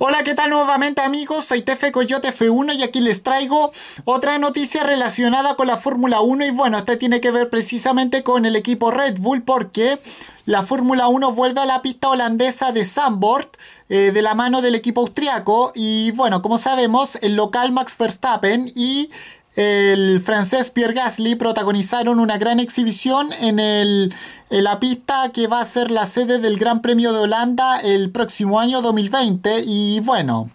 Hola, ¿qué tal nuevamente amigos? Soy Tefe Coyote F1 y aquí les traigo otra noticia relacionada con la Fórmula 1 y bueno, esta tiene que ver precisamente con el equipo Red Bull porque la Fórmula 1 vuelve a la pista holandesa de Zandvoort eh, de la mano del equipo austriaco y bueno, como sabemos, el local Max Verstappen y el francés Pierre Gasly protagonizaron una gran exhibición en el la pista que va a ser la sede del Gran Premio de Holanda el próximo año 2020. Y bueno,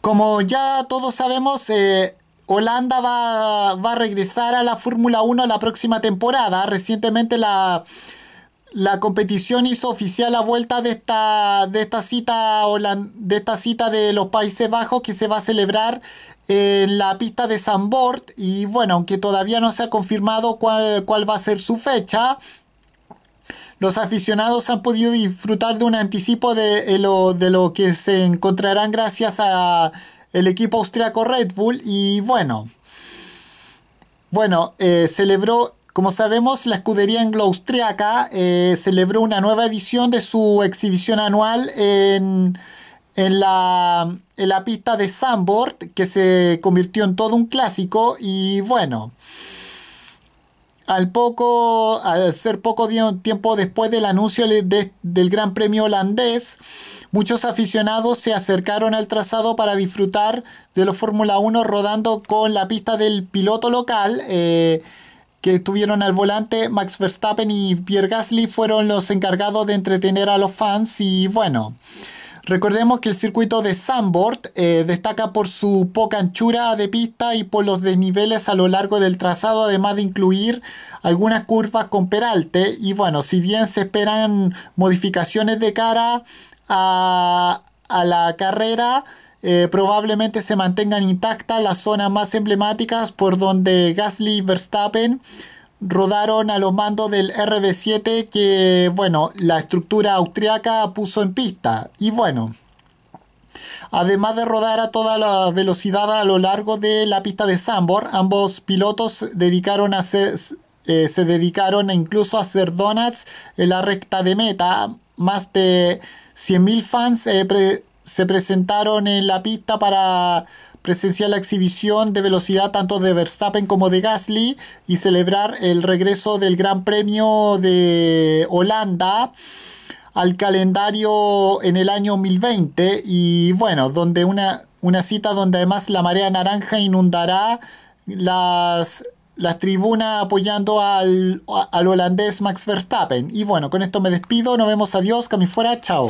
como ya todos sabemos, eh, Holanda va, a regresar a la Fórmula 1 la próxima temporada. Recientemente la, la competición hizo oficial la vuelta de esta, de, esta cita de esta cita de los Países Bajos que se va a celebrar en la pista de Zandvoort. Y bueno, aunque todavía no se ha confirmado cuál, cuál va a ser su fecha, los aficionados han podido disfrutar de un anticipo eh, de, lo, que se encontrarán gracias a el equipo austriaco Red Bull y bueno, bueno, eh, celebró, como sabemos, la escudería anglo-austriaca eh, celebró una nueva edición de su exhibición anual en, en, la, pista de Sandboard, que se convirtió en todo un clásico y bueno al poco, al ser poco tiempo después del anuncio del Gran Premio holandés, muchos aficionados se acercaron al trazado para disfrutar de los Fórmula 1 rodando con la pista del piloto local. Eh, que estuvieron al volante, Max Verstappen y Pierre Gasly fueron los encargados de entretener a los fans y bueno, Recordemos que el circuito de Sandbord eh, destaca por su poca anchura de pista y por los desniveles a lo largo del trazado, además de incluir algunas curvas con peralte. Y bueno, si bien se esperan modificaciones de cara a, la carrera, eh, probablemente se mantengan intactas las zonas más emblemáticas por donde Gasly y Verstappen rodaron a los mandos del RB7 que, bueno, la estructura austriaca puso en pista. Y bueno, además de rodar a toda la velocidad a lo largo de la pista de Sambor, ambos pilotos dedicaron a se, eh, se dedicaron incluso a hacer donuts en la recta de meta. Más de 100.000 fans eh, se presentaron en la pista para presenciar la exhibición de velocidad tanto de Verstappen como de Gasly y celebrar el regreso del Gran Premio de Holanda al calendario en el año 2020 y bueno, donde una, una cita donde además la marea naranja inundará las las tribunas apoyando al, holandés Max Verstappen. Y bueno, con esto me despido, nos vemos, adiós, Camis fuera, chao.